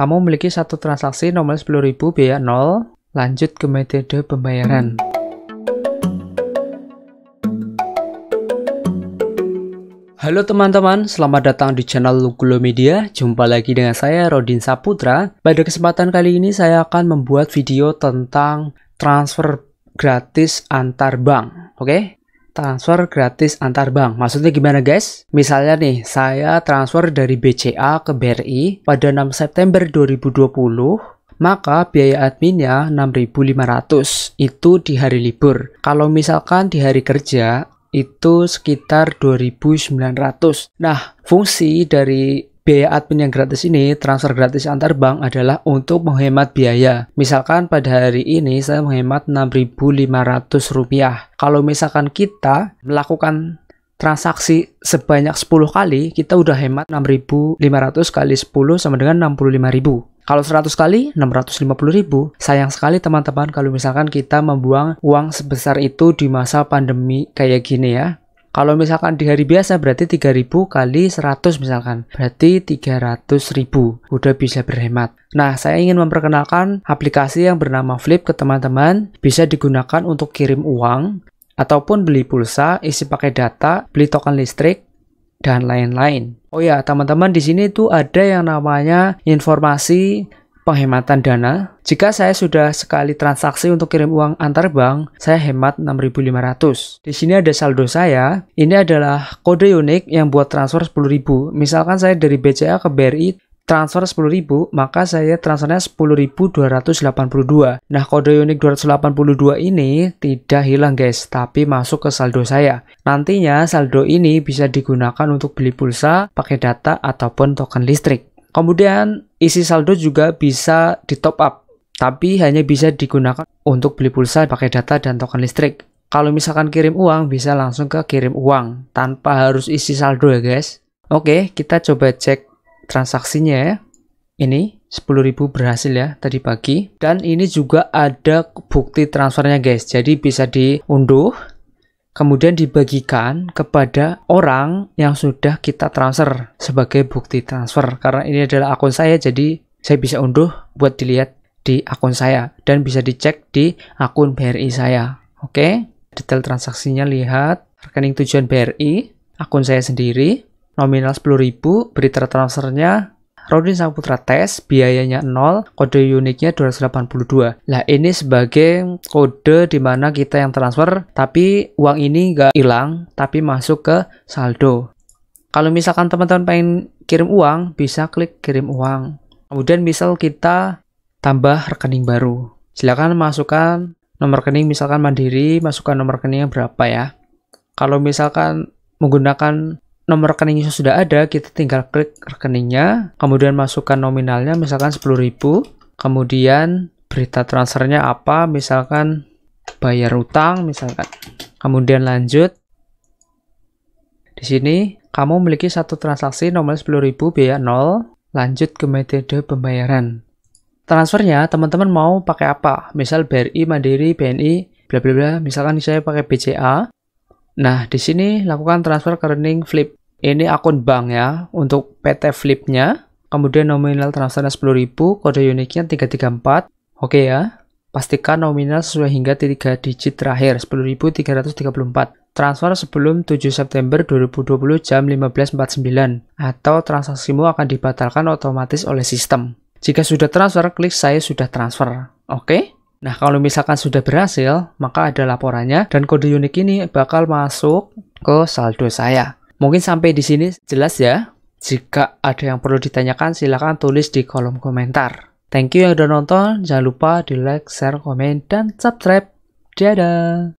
Kamu memiliki satu transaksi nomor 10.000 biaya 0, lanjut ke metode pembayaran. Halo teman-teman, selamat datang di channel Lugulo Media. Jumpa lagi dengan saya Rodin Saputra. Pada kesempatan kali ini saya akan membuat video tentang transfer gratis antar bank. Oke? Okay? transfer gratis antar bank. Maksudnya gimana guys? Misalnya nih, saya transfer dari BCA ke BRI pada 6 September 2020 maka biaya adminnya 6.500 itu di hari libur. Kalau misalkan di hari kerja itu sekitar 2.900. Nah, fungsi dari Biaya admin yang gratis ini, transfer gratis antar bank adalah untuk menghemat biaya. Misalkan pada hari ini saya menghemat Rp6.500. Kalau misalkan kita melakukan transaksi sebanyak 10 kali, kita udah hemat 6.500 kali 10 sama dengan 65.000. Kalau 100 kali, 650.000. Sayang sekali teman-teman kalau misalkan kita membuang uang sebesar itu di masa pandemi kayak gini ya. Kalau misalkan di hari biasa berarti 3000 kali 100 misalkan. Berarti 300.000. Udah bisa berhemat. Nah, saya ingin memperkenalkan aplikasi yang bernama Flip ke teman-teman. Bisa digunakan untuk kirim uang ataupun beli pulsa, isi pakai data, beli token listrik dan lain-lain. Oh ya, teman-teman di sini tuh ada yang namanya informasi penghematan dana. Jika saya sudah sekali transaksi untuk kirim uang antar bank, saya hemat 6.500. Di sini ada saldo saya. Ini adalah kode unik yang buat transfer 10.000. Misalkan saya dari BCA ke BRI transfer 10.000, maka saya transfernya 10.282. Nah, kode unik 282 ini tidak hilang guys, tapi masuk ke saldo saya. Nantinya saldo ini bisa digunakan untuk beli pulsa, pakai data, ataupun token listrik. Kemudian isi saldo juga bisa di top up, tapi hanya bisa digunakan untuk beli pulsa pakai data dan token listrik. Kalau misalkan kirim uang, bisa langsung ke kirim uang tanpa harus isi saldo ya guys. Oke, kita coba cek transaksinya ya. Ini 10.000 berhasil ya tadi pagi. Dan ini juga ada bukti transfernya guys, jadi bisa diunduh kemudian dibagikan kepada orang yang sudah kita transfer sebagai bukti transfer karena ini adalah akun saya jadi saya bisa unduh buat dilihat di akun saya dan bisa dicek di akun BRI saya oke okay? detail transaksinya lihat rekening tujuan BRI akun saya sendiri nominal 10.000 berita transfernya Rodin Saputra tes, biayanya 0, kode uniknya 282. Nah, ini sebagai kode di mana kita yang transfer, tapi uang ini nggak hilang, tapi masuk ke saldo. Kalau misalkan teman-teman pengen kirim uang, bisa klik kirim uang. Kemudian misal kita tambah rekening baru. Silakan masukkan nomor rekening misalkan Mandiri, masukkan nomor rekening berapa ya. Kalau misalkan menggunakan nomor rekeningnya sudah ada, kita tinggal klik rekeningnya, kemudian masukkan nominalnya misalkan 10.000, kemudian berita transfernya apa, misalkan bayar utang misalkan. Kemudian lanjut. Di sini kamu memiliki satu transaksi nominal 10.000 biaya 0, lanjut ke metode pembayaran. Transfernya teman-teman mau pakai apa? Misal BRI, Mandiri, BNI, bla bla bla. Misalkan saya pakai BCA, Nah, di sini lakukan transfer ke rekening Flip. Ini akun bank ya untuk PT Flipnya. Kemudian nominal transfer 10.000, kode uniknya 334. Oke ya. Pastikan nominal sesuai hingga 3 digit terakhir, 10.334 transfer sebelum 7 September 2020 jam 15.49 atau transaksimu akan dibatalkan otomatis oleh sistem. Jika sudah transfer, klik saya sudah transfer. Oke? Nah, kalau misalkan sudah berhasil, maka ada laporannya dan kode unik ini bakal masuk ke saldo saya. Mungkin sampai di sini jelas ya. Jika ada yang perlu ditanyakan, silahkan tulis di kolom komentar. Thank you yang udah nonton. Jangan lupa di like, share, komen, dan subscribe. Dadah!